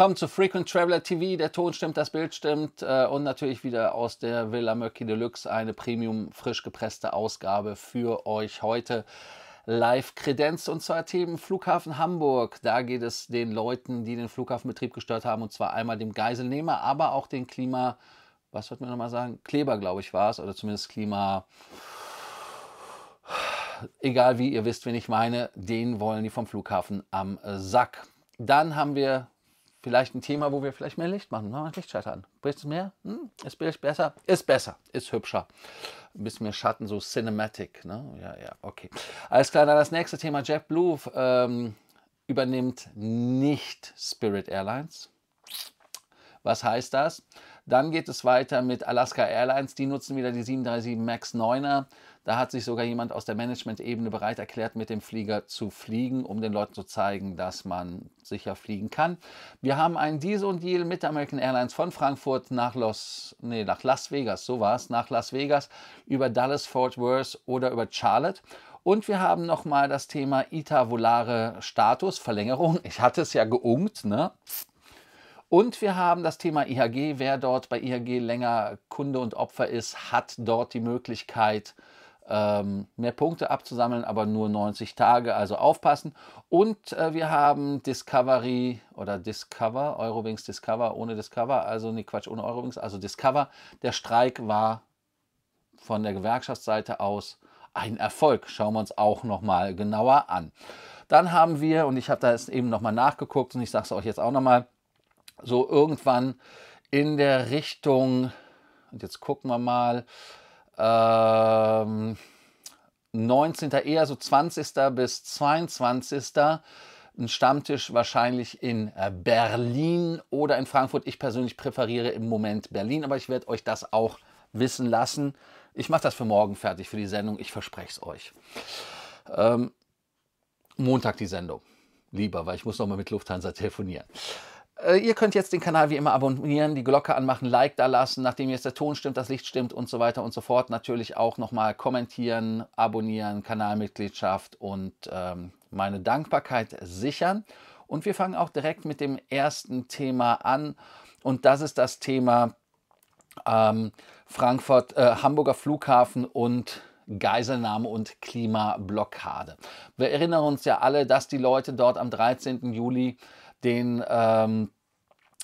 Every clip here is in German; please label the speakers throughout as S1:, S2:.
S1: willkommen zu Frequent Traveler TV. Der Ton stimmt, das Bild stimmt äh, und natürlich wieder aus der Villa Möcki Deluxe eine Premium frisch gepresste Ausgabe für euch heute. Live-Kredenz und zwar Themen Flughafen Hamburg. Da geht es den Leuten, die den Flughafenbetrieb gestört haben, und zwar einmal dem Geiselnehmer, aber auch den Klima, was wollten wir nochmal sagen? Kleber, glaube ich, war es, oder zumindest Klima egal wie, ihr wisst, wen ich meine, den wollen die vom Flughafen am Sack. Dann haben wir vielleicht ein Thema, wo wir vielleicht mehr Licht machen. Ne? Machen wir Lichtschalter an. Bricht es mehr? Hm? Ist Bild besser? Ist besser. Ist hübscher. Ein bisschen mehr Schatten, so Cinematic. Ne? Ja, ja, okay. Alles klar, dann das nächste Thema. JetBlue ähm, übernimmt nicht Spirit Airlines. Was heißt das? Dann geht es weiter mit Alaska Airlines. Die nutzen wieder die 737 MAX 9er da hat sich sogar jemand aus der Management-Ebene bereit erklärt, mit dem Flieger zu fliegen, um den Leuten zu zeigen, dass man sicher fliegen kann. Wir haben einen Deal Deal mit American Airlines von Frankfurt nach Los, nee, nach Las Vegas, so war es, nach Las Vegas, über Dallas, Fort Worth oder über Charlotte. Und wir haben nochmal das Thema ITA Volare Status, Verlängerung. Ich hatte es ja geungt, ne? Und wir haben das Thema IHG. Wer dort bei IHG länger Kunde und Opfer ist, hat dort die Möglichkeit, ähm, mehr Punkte abzusammeln, aber nur 90 Tage, also aufpassen. Und äh, wir haben Discovery oder Discover, Eurowings Discover ohne Discover, also nicht Quatsch, ohne Eurowings, also Discover. Der Streik war von der Gewerkschaftsseite aus ein Erfolg. Schauen wir uns auch nochmal genauer an. Dann haben wir, und ich habe da jetzt eben nochmal nachgeguckt und ich sage es euch jetzt auch nochmal, so irgendwann in der Richtung, und jetzt gucken wir mal, ähm, 19. eher so 20. bis 22. Ein Stammtisch wahrscheinlich in äh, Berlin oder in Frankfurt. Ich persönlich präferiere im Moment Berlin, aber ich werde euch das auch wissen lassen. Ich mache das für morgen fertig, für die Sendung. Ich verspreche es euch. Ähm, Montag die Sendung. Lieber, weil ich muss mal mit Lufthansa telefonieren. Äh, ihr könnt jetzt den Kanal wie immer abonnieren, die Glocke anmachen, Like da lassen, nachdem jetzt der Ton stimmt, das Licht stimmt und so weiter und so fort. Natürlich auch nochmal kommentieren, abonnieren, Kanalmitgliedschaft und ähm, meine Dankbarkeit sichern. Und wir fangen auch direkt mit dem ersten Thema an. Und das ist das Thema ähm, Frankfurt, äh, Hamburger Flughafen und Geiselnahme und Klimablockade. Wir erinnern uns ja alle, dass die Leute dort am 13. Juli den ähm,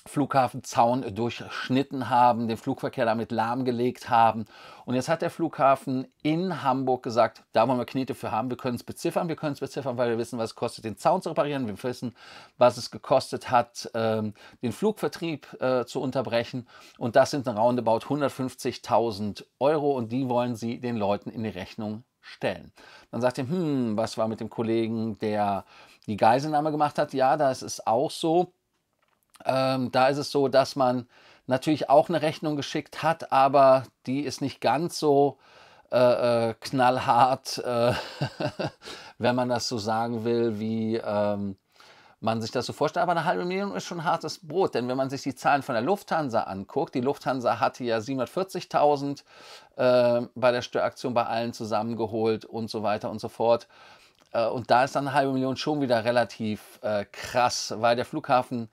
S1: Flughafenzaun durchschnitten haben, den Flugverkehr damit lahmgelegt haben. Und jetzt hat der Flughafen in Hamburg gesagt, da wollen wir Knete für haben, wir können es beziffern, wir können es beziffern, weil wir wissen, was es kostet, den Zaun zu reparieren, wir wissen, was es gekostet hat, ähm, den Flugvertrieb äh, zu unterbrechen. Und das sind roundabout 150.000 Euro und die wollen sie den Leuten in die Rechnung stellen. Dann sagt er, hm, was war mit dem Kollegen, der die Geiselnahme gemacht hat. Ja, da ist es auch so. Ähm, da ist es so, dass man natürlich auch eine Rechnung geschickt hat, aber die ist nicht ganz so äh, äh knallhart, äh, wenn man das so sagen will, wie ähm, man sich das so vorstellt. Aber eine halbe Million ist schon hartes Brot, denn wenn man sich die Zahlen von der Lufthansa anguckt, die Lufthansa hatte ja 740.000 äh, bei der Störaktion bei allen zusammengeholt und so weiter und so fort. Äh, und da ist dann eine halbe Million schon wieder relativ äh, krass, weil der Flughafen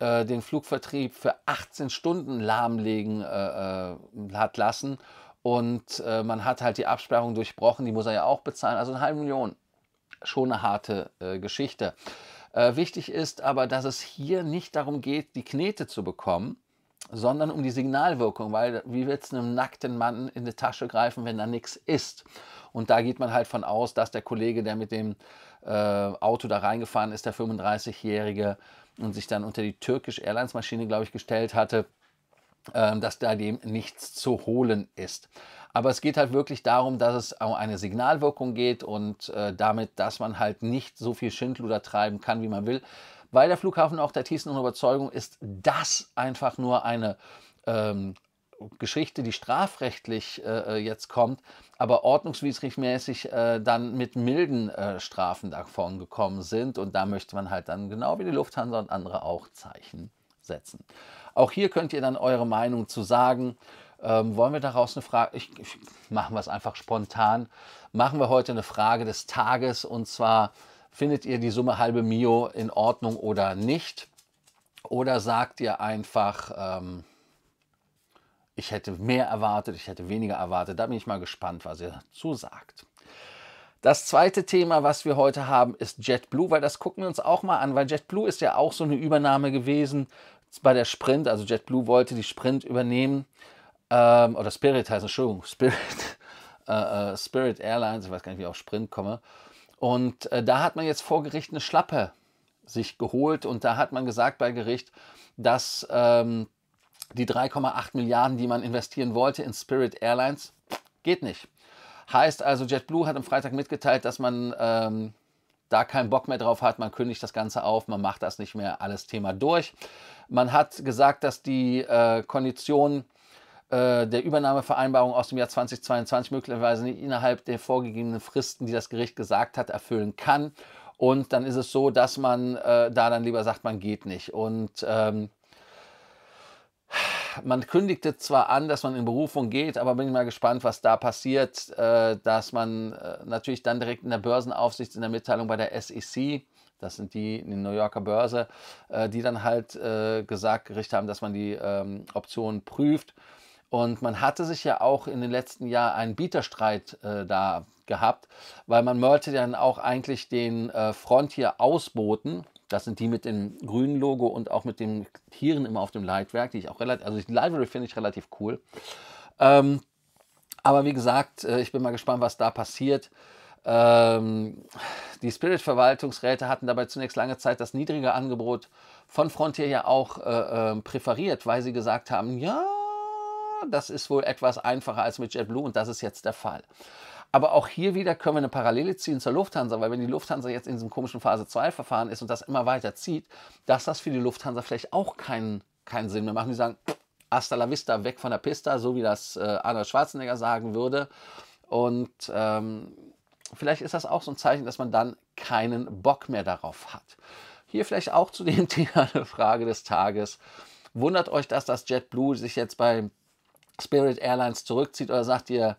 S1: äh, den Flugvertrieb für 18 Stunden lahmlegen äh, äh, hat lassen. Und äh, man hat halt die Absperrung durchbrochen, die muss er ja auch bezahlen. Also eine halbe Million. Schon eine harte Geschichte. wichtig ist aber, dass es hier nicht darum geht, die Knete zu bekommen, sondern um die Signalwirkung, weil wie wird es einem nackten Mann in die Tasche greifen, wenn da nichts ist? Und da geht man halt von aus, dass der Kollege, der mit dem äh, Auto da reingefahren ist, der 35-Jährige und sich dann unter die türkisch Airlines Maschine, glaube ich, gestellt hatte, äh, dass da dem nichts zu holen ist. Aber es geht halt wirklich darum, dass es um eine Signalwirkung geht und äh, damit, dass man halt nicht so viel Schindluder treiben kann, wie man will weil der Flughafen auch der tiefsten Überzeugung ist, dass einfach nur eine ähm, Geschichte, die strafrechtlich äh, äh, jetzt kommt, aber ordnungswidrigmäßig äh, dann mit milden äh, Strafen davon gekommen sind. Und da möchte man halt dann genau wie die Lufthansa und andere auch Zeichen setzen. Auch hier könnt ihr dann eure Meinung zu sagen. Ähm, wollen wir daraus eine Frage? Ich, ich, machen wir es einfach spontan. Machen wir heute eine Frage des Tages und zwar findet ihr die Summe halbe Mio in Ordnung oder nicht? Oder sagt ihr einfach, ähm, ich hätte mehr erwartet, ich hätte weniger erwartet. Da bin ich mal gespannt, was ihr dazu sagt. Das zweite Thema, was wir heute haben, ist JetBlue, weil das gucken wir uns auch mal an, weil JetBlue ist ja auch so eine Übernahme gewesen bei der Sprint. Also JetBlue wollte die Sprint übernehmen, ähm, oder Spirit heißt, Entschuldigung, Spirit, äh, äh, Spirit Airlines, ich weiß gar nicht, wie ich auf Sprint komme. Und äh, da hat man jetzt vor Gericht eine Schlappe sich geholt und da hat man gesagt bei Gericht, dass ähm, die 3,8 Milliarden, die man investieren wollte in Spirit Airlines, geht nicht. Heißt also, JetBlue hat am Freitag mitgeteilt, dass man ähm, da keinen Bock mehr drauf hat, man kündigt das Ganze auf, man macht das nicht mehr, alles Thema durch. Man hat gesagt, dass die äh, Konditionen äh, der Übernahmevereinbarung aus dem Jahr 2022 möglicherweise nicht innerhalb der vorgegebenen Fristen, die das Gericht gesagt hat, erfüllen kann. Und dann ist es so, dass man äh, da dann lieber sagt, man geht nicht. Und ähm, man kündigte zwar an, dass man in Berufung geht, aber bin ich mal gespannt, was da passiert, äh, dass man äh, natürlich dann direkt in der Börsenaufsicht, in der Mitteilung bei der SEC, das sind die in der New Yorker Börse, die dann halt gesagt, Gericht haben, dass man die ähm, Optionen prüft und man hatte sich ja auch in den letzten Jahren einen Bieterstreit äh, da gehabt, weil man wollte dann auch eigentlich den äh, Frontier ausboten. Das sind die mit dem grünen Logo und auch mit den Tieren immer auf dem Leitwerk, die ich auch relativ, also die Library finde ich relativ cool. Ähm, aber wie gesagt, äh, ich bin mal gespannt, was da passiert. Ähm, die Spirit-Verwaltungsräte hatten dabei zunächst lange Zeit das niedrige Angebot von Frontier ja auch äh, äh, präferiert, weil sie gesagt haben, ja, das ist wohl etwas einfacher als mit JetBlue und das ist jetzt der Fall. Aber auch hier wieder können wir eine Parallele ziehen zur Lufthansa, weil wenn die Lufthansa jetzt in diesem komischen Phase 2 Verfahren ist und das immer weiter zieht, dass das für die Lufthansa vielleicht auch keinen, keinen Sinn mehr macht. Die sagen, hasta la vista, weg von der Pista, so wie das äh, Arnold Schwarzenegger sagen würde. Und ähm, vielleicht ist das auch so ein Zeichen, dass man dann keinen Bock mehr darauf hat. Hier vielleicht auch zu dem Thema eine Frage des Tages. Wundert euch, dass das JetBlue sich jetzt bei Spirit Airlines zurückzieht oder sagt ihr,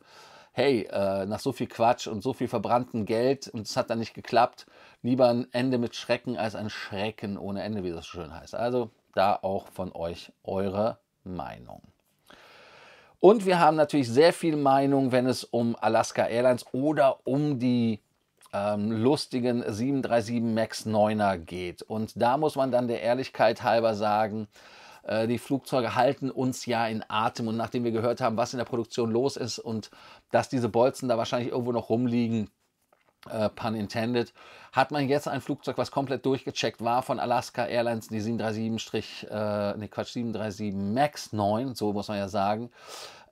S1: hey, äh, nach so viel Quatsch und so viel verbranntem Geld und es hat dann nicht geklappt, lieber ein Ende mit Schrecken als ein Schrecken ohne Ende, wie das so schön heißt. Also da auch von euch eure Meinung. Und wir haben natürlich sehr viel Meinung, wenn es um Alaska Airlines oder um die ähm, lustigen 737 MAX 9er geht. Und da muss man dann der Ehrlichkeit halber sagen, äh, die Flugzeuge halten uns ja in Atem. Und nachdem wir gehört haben, was in der Produktion los ist und dass diese Bolzen da wahrscheinlich irgendwo noch rumliegen, äh, pun intended, hat man jetzt ein Flugzeug, was komplett durchgecheckt war von Alaska Airlines, die 737, äh, nee Quatsch, 737 MAX 9, so muss man ja sagen,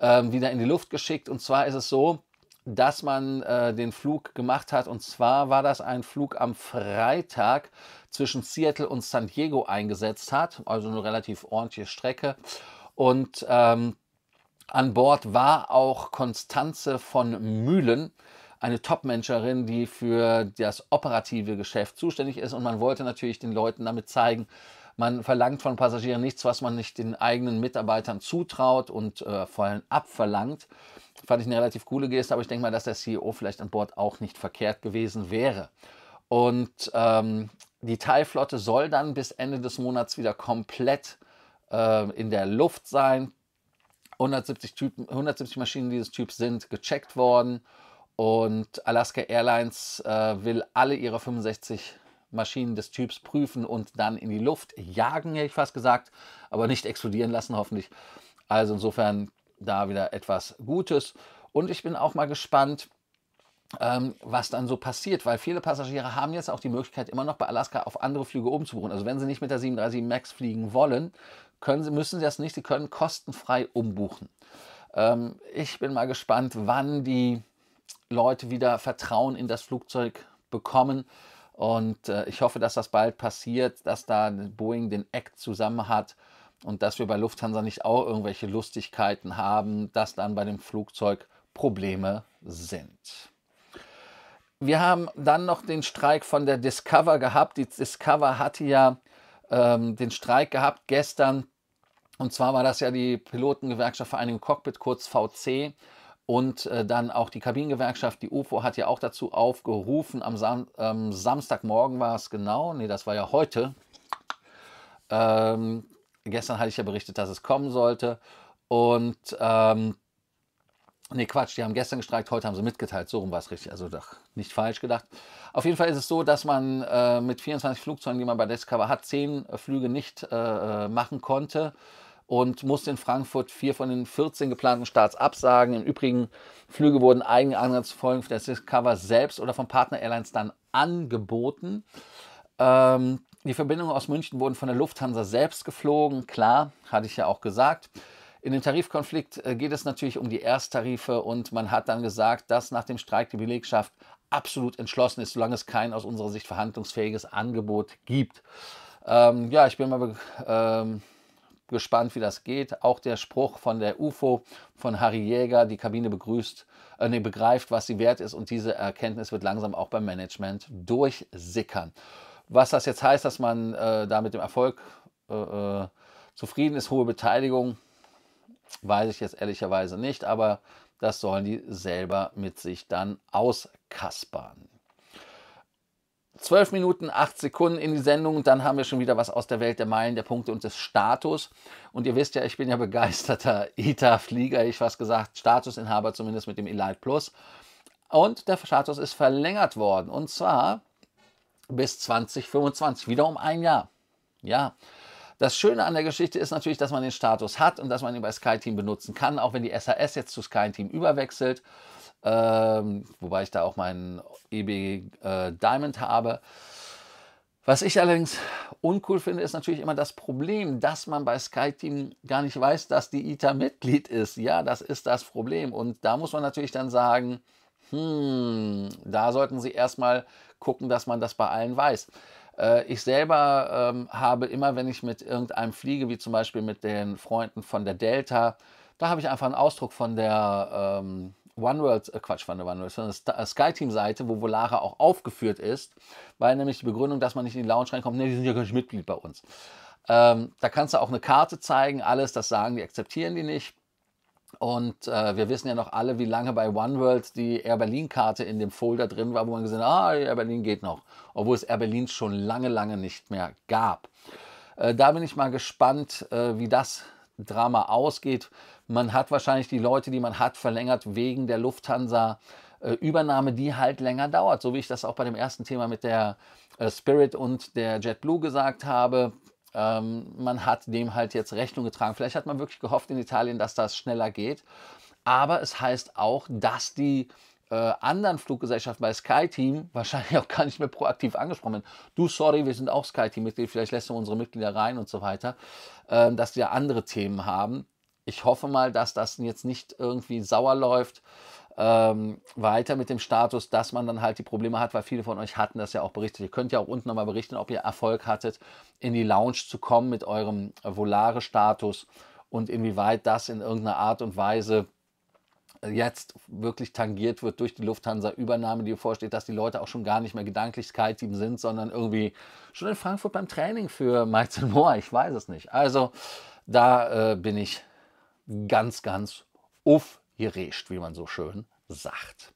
S1: ähm, wieder in die Luft geschickt. Und zwar ist es so, dass man äh, den Flug gemacht hat. Und zwar war das ein Flug am Freitag zwischen Seattle und San Diego eingesetzt hat. Also eine relativ ordentliche Strecke. Und ähm, an Bord war auch Konstanze von Mühlen, eine top Topmanagerin, die für das operative Geschäft zuständig ist. Und man wollte natürlich den Leuten damit zeigen, man verlangt von Passagieren nichts, was man nicht den eigenen Mitarbeitern zutraut und äh, vor allem abverlangt. Fand ich eine relativ coole Geste, aber ich denke mal, dass der CEO vielleicht an Bord auch nicht verkehrt gewesen wäre. Und ähm, die Teilflotte soll dann bis Ende des Monats wieder komplett äh, in der Luft sein. 170, Typen, 170 Maschinen dieses Typs sind gecheckt worden. Und Alaska Airlines äh, will alle ihre 65 Maschinen des Typs prüfen und dann in die Luft jagen, hätte ich fast gesagt, aber nicht explodieren lassen, hoffentlich. Also insofern da wieder etwas Gutes. Und ich bin auch mal gespannt, ähm, was dann so passiert, weil viele Passagiere haben jetzt auch die Möglichkeit, immer noch bei Alaska auf andere Flüge umzubuchen. Also wenn sie nicht mit der 737 MAX fliegen wollen, können sie, müssen sie das nicht, sie können kostenfrei umbuchen. Ähm, ich bin mal gespannt, wann die Leute wieder Vertrauen in das Flugzeug bekommen und äh, ich hoffe, dass das bald passiert, dass da Boeing den Act zusammen hat und dass wir bei Lufthansa nicht auch irgendwelche Lustigkeiten haben, dass dann bei dem Flugzeug Probleme sind. Wir haben dann noch den Streik von der Discover gehabt. Die Discover hatte ja ähm, den Streik gehabt gestern. Und zwar war das ja die Pilotengewerkschaft Vereinigung Cockpit, kurz VC und äh, dann auch die Kabinengewerkschaft, die UFO, hat ja auch dazu aufgerufen, am Sam ähm, Samstagmorgen war es genau, nee, das war ja heute. Ähm, gestern hatte ich ja berichtet, dass es kommen sollte. Und, ähm, nee, Quatsch, die haben gestern gestreikt, heute haben sie mitgeteilt. So rum war es richtig, also doch, nicht falsch gedacht. Auf jeden Fall ist es so, dass man äh, mit 24 Flugzeugen, die man bei Discover hat, 10 Flüge nicht äh, äh machen konnte und musste in Frankfurt vier von den 14 geplanten Starts absagen. Im Übrigen, Flüge wurden eigenen Ansatzfolgen der Discover selbst oder von Partner Airlines dann angeboten. Ähm, die Verbindungen aus München wurden von der Lufthansa selbst geflogen, klar, hatte ich ja auch gesagt. In dem Tarifkonflikt äh, geht es natürlich um die Ersttarife und man hat dann gesagt, dass nach dem Streik die Belegschaft absolut entschlossen ist, solange es kein aus unserer Sicht verhandlungsfähiges Angebot gibt. Ähm, ja, ich bin mal ähm, gespannt, wie das geht. Auch der Spruch von der UFO von Harry Jäger, die Kabine begrüßt, äh, nee, begreift, was sie wert ist und diese Erkenntnis wird langsam auch beim Management durchsickern. Was das jetzt heißt, dass man äh, da mit dem Erfolg äh, äh zufrieden ist, hohe Beteiligung, weiß ich jetzt ehrlicherweise nicht, aber das sollen die selber mit sich dann auskaspern. 12 Minuten, 8 Sekunden in die Sendung. und Dann haben wir schon wieder was aus der Welt der Meilen, der Punkte und des Status. Und ihr wisst ja, ich bin ja begeisterter ITA-Flieger, e ich was gesagt, Statusinhaber zumindest mit dem Elite Plus. Und der Status ist verlängert worden. Und zwar bis 2025, wieder um ein Jahr. Ja. Das Schöne an der Geschichte ist natürlich, dass man den Status hat und dass man ihn bei SkyTeam benutzen kann, auch wenn die SAS jetzt zu SkyTeam überwechselt ähm, wobei ich da auch meinen EB äh, Diamond habe. Was ich allerdings uncool finde, ist natürlich immer das Problem, dass man bei SkyTeam gar nicht weiß, dass die ITA Mitglied ist. Ja, das ist das Problem. Und da muss man natürlich dann sagen, hm, da sollten Sie erstmal gucken, dass man das bei allen weiß. Äh, ich selber ähm, habe immer, wenn ich mit irgendeinem fliege, wie zum Beispiel mit den Freunden von der Delta, da habe ich einfach einen Ausdruck von der ähm, One World, äh Quatsch, von der One World, von der äh, Skyteam-Seite, wo Volara auch aufgeführt ist, weil nämlich die Begründung, dass man nicht in die Lounge reinkommt, ne, die sind ja gar nicht Mitglied bei uns. Ähm, da kannst du auch eine Karte zeigen, alles, das sagen die, akzeptieren die nicht. Und äh, wir wissen ja noch alle, wie lange bei One World die Air Berlin-Karte in dem Folder drin war, wo man gesehen hat, ah, Air Berlin geht noch. Obwohl es Air Berlin schon lange, lange nicht mehr gab. Äh, da bin ich mal gespannt, äh, wie das Drama ausgeht. Man hat wahrscheinlich die Leute, die man hat, verlängert wegen der Lufthansa. Äh, Übernahme, die halt länger dauert, so wie ich das auch bei dem ersten Thema mit der äh, Spirit und der JetBlue gesagt habe. Ähm, man hat dem halt jetzt Rechnung getragen. Vielleicht hat man wirklich gehofft in Italien, dass das schneller geht. Aber es heißt auch, dass die äh, anderen Fluggesellschaften bei SkyTeam wahrscheinlich auch gar nicht mehr proaktiv angesprochen werden. Du, sorry, wir sind auch SkyTeam-Mitglied, vielleicht lässt du unsere Mitglieder rein und so weiter, äh, dass wir andere Themen haben. Ich hoffe mal, dass das jetzt nicht irgendwie sauer läuft. Ähm, weiter mit dem Status, dass man dann halt die Probleme hat, weil viele von euch hatten das ja auch berichtet. Ihr könnt ja auch unten nochmal berichten, ob ihr Erfolg hattet, in die Lounge zu kommen mit eurem Volare-Status und inwieweit das in irgendeiner Art und Weise jetzt wirklich tangiert wird durch die Lufthansa-Übernahme, die vorsteht, dass die Leute auch schon gar nicht mehr gedanklich Sky-Team sind, sondern irgendwie schon in Frankfurt beim Training für Meizel Moore. Ich weiß es nicht. Also da äh, bin ich ganz, ganz aufgeregt, wie man so schön sagt.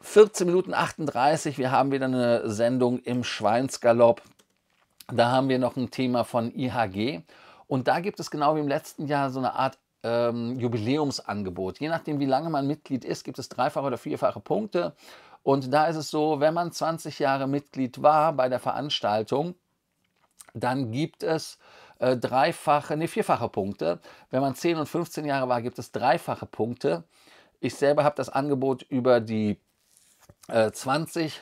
S1: 14 Minuten 38, wir haben wieder eine Sendung im Schweinsgalopp. Da haben wir noch ein Thema von IHG. Und da gibt es genau wie im letzten Jahr so eine Art ähm, Jubiläumsangebot. Je nachdem, wie lange man Mitglied ist, gibt es dreifache oder vierfache Punkte. Und da ist es so, wenn man 20 Jahre Mitglied war bei der Veranstaltung, dann gibt es äh, dreifache, nee, vierfache Punkte. Wenn man 10 und 15 Jahre war, gibt es dreifache Punkte. Ich selber habe das Angebot über die äh, 20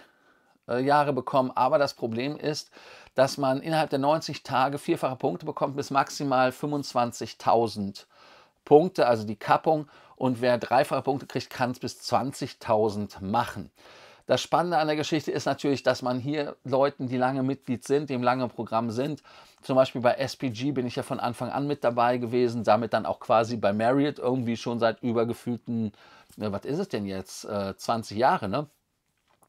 S1: äh, Jahre bekommen, aber das Problem ist, dass man innerhalb der 90 Tage vierfache Punkte bekommt bis maximal 25.000 Punkte, also die Kappung. Und wer dreifache Punkte kriegt, kann es bis 20.000 machen. Das Spannende an der Geschichte ist natürlich, dass man hier Leuten, die lange Mitglied sind, die im langen Programm sind, zum Beispiel bei SPG bin ich ja von Anfang an mit dabei gewesen, damit dann auch quasi bei Marriott irgendwie schon seit übergefühlten, ja, was ist es denn jetzt, äh, 20 Jahre, ne?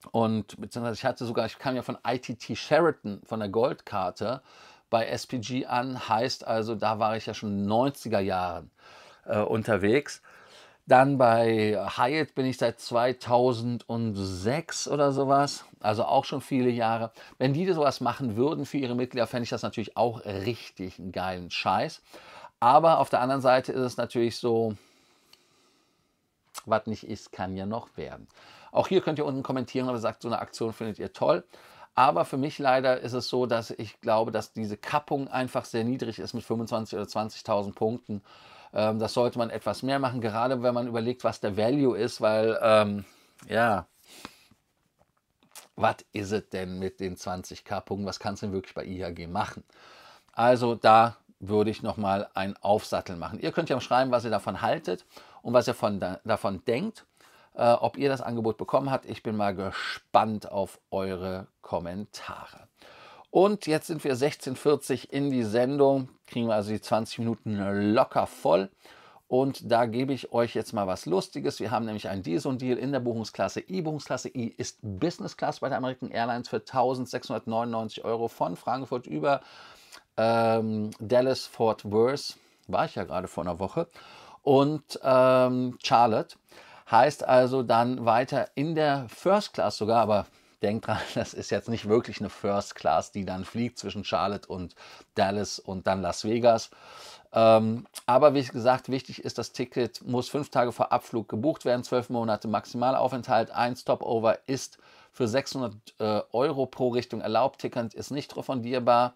S1: Und beziehungsweise ich hatte sogar, ich kam ja von ITT Sheraton, von der Goldkarte bei SPG an, heißt also, da war ich ja schon 90er Jahren äh, unterwegs. Dann bei Hyatt bin ich seit 2006 oder sowas, also auch schon viele Jahre. Wenn die sowas machen würden für ihre Mitglieder, fände ich das natürlich auch richtig einen geilen Scheiß. Aber auf der anderen Seite ist es natürlich so, was nicht ist, kann ja noch werden. Auch hier könnt ihr unten kommentieren, ob sagt, so eine Aktion findet ihr toll. Aber für mich leider ist es so, dass ich glaube, dass diese Kappung einfach sehr niedrig ist mit 25.000 oder 20.000 Punkten. Ähm, das sollte man etwas mehr machen, gerade wenn man überlegt, was der Value ist, weil ähm, ja, was ist es denn mit den 20k Punkten? Was kannst du denn wirklich bei IHG machen? Also da würde ich nochmal ein Aufsatteln machen. Ihr könnt ja schreiben, was ihr davon haltet und was ihr von, davon denkt, äh, ob ihr das Angebot bekommen habt. Ich bin mal gespannt auf eure Kommentare. Und jetzt sind wir 16.40 in die Sendung, kriegen wir also die 20 Minuten locker voll. Und da gebe ich euch jetzt mal was Lustiges. Wir haben nämlich einen Diesel-Deal in der Buchungsklasse I. Buchungsklasse I ist Business Class bei der American Airlines für 1699 Euro von Frankfurt über ähm, Dallas, Fort Worth, war ich ja gerade vor einer Woche, und ähm, Charlotte. Heißt also dann weiter in der First Class sogar, aber denkt dran, das ist jetzt nicht wirklich eine First Class, die dann fliegt zwischen Charlotte und Dallas und dann Las Vegas. Ähm, aber wie gesagt, wichtig ist, das Ticket muss fünf Tage vor Abflug gebucht werden, zwölf Monate Maximalaufenthalt, ein Stopover ist für 600 äh, Euro pro Richtung erlaubt, Ticket ist nicht refundierbar.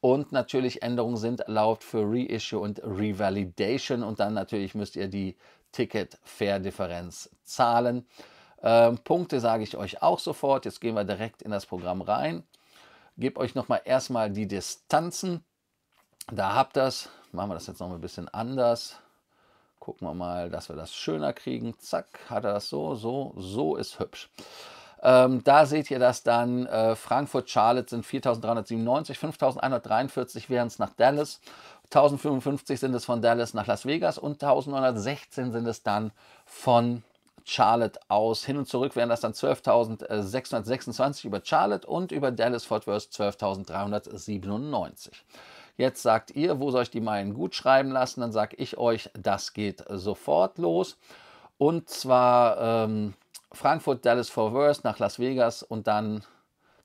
S1: Und natürlich Änderungen sind erlaubt für Reissue und Revalidation. Und dann natürlich müsst ihr die ticket fair differenz zahlen. Ähm, Punkte sage ich euch auch sofort. Jetzt gehen wir direkt in das Programm rein. Gebe euch nochmal erstmal die Distanzen. Da habt ihr es. Machen wir das jetzt noch ein bisschen anders. Gucken wir mal, dass wir das schöner kriegen. Zack, hat er das so, so, so ist hübsch. Ähm, da seht ihr das dann. Äh, Frankfurt, Charlotte sind 4.397, 5.143 wären es nach Dallas, 1.055 sind es von Dallas nach Las Vegas und 1.916 sind es dann von Charlotte aus. Hin und zurück wären das dann 12.626 über Charlotte und über Dallas Fort Worth 12.397. Jetzt sagt ihr, wo soll ich die Meilen gut schreiben lassen? Dann sage ich euch, das geht sofort los. Und zwar ähm, Frankfurt, Dallas Fort Worth nach Las Vegas und dann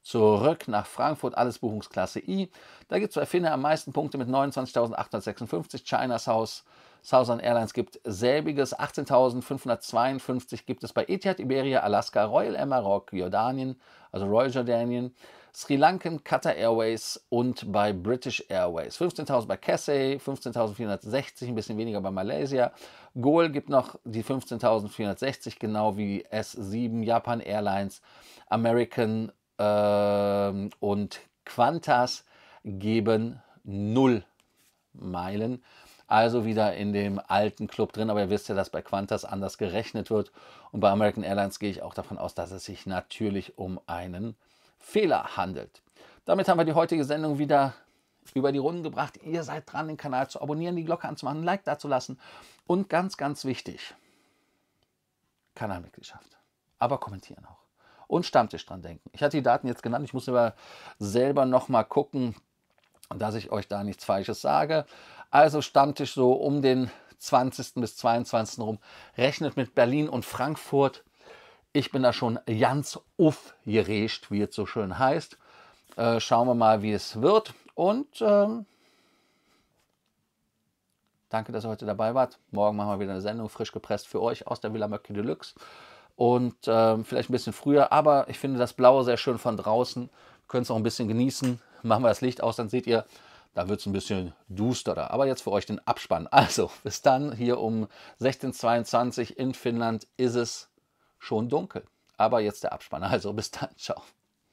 S1: zurück nach Frankfurt, alles Buchungsklasse I. Da gibt es bei Finne am meisten Punkte mit 29.856, China's House Southern Airlines gibt selbiges. 18.552 gibt es bei Etihad, Iberia, Alaska, Royal Air Maroc, Jordanien, also Royal Jordanien, Sri Lankan, Qatar Airways und bei British Airways. 15.000 bei Cathay, 15.460, ein bisschen weniger bei Malaysia. Goal gibt noch die 15.460, genau wie S7, Japan Airlines, American ähm, und Qantas geben 0 Meilen also wieder in dem alten Club drin. Aber ihr wisst ja, dass bei Qantas anders gerechnet wird. Und bei American Airlines gehe ich auch davon aus, dass es sich natürlich um einen Fehler handelt. Damit haben wir die heutige Sendung wieder über die Runden gebracht. Ihr seid dran, den Kanal zu abonnieren, die Glocke anzumachen, ein Like dazulassen. Und ganz, ganz wichtig, Kanalmitgliedschaft. Aber kommentieren auch. Und Stammtisch dran denken. Ich hatte die Daten jetzt genannt. Ich muss aber selber nochmal gucken, dass ich euch da nichts Falsches sage. Also Stammtisch so um den 20. bis 22. rum, rechnet mit Berlin und Frankfurt. Ich bin da schon ganz aufgeregt, wie es so schön heißt. Äh, schauen wir mal, wie es wird. Und ähm, danke, dass ihr heute dabei wart. Morgen machen wir wieder eine Sendung, frisch gepresst für euch aus der Villa Möcke Deluxe. Und ähm, vielleicht ein bisschen früher, aber ich finde das Blaue sehr schön von draußen. Könnt es auch ein bisschen genießen. Machen wir das Licht aus, dann seht ihr, da wird es ein bisschen dusterer. Aber jetzt für euch den Abspann. Also, bis dann hier um 16.22 in Finnland ist es schon dunkel. Aber jetzt der Abspann. Also, bis dann. Ciao.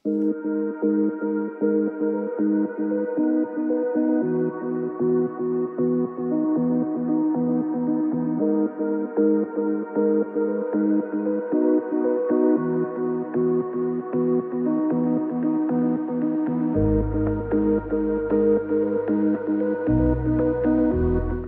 S1: Thank you. Thank you.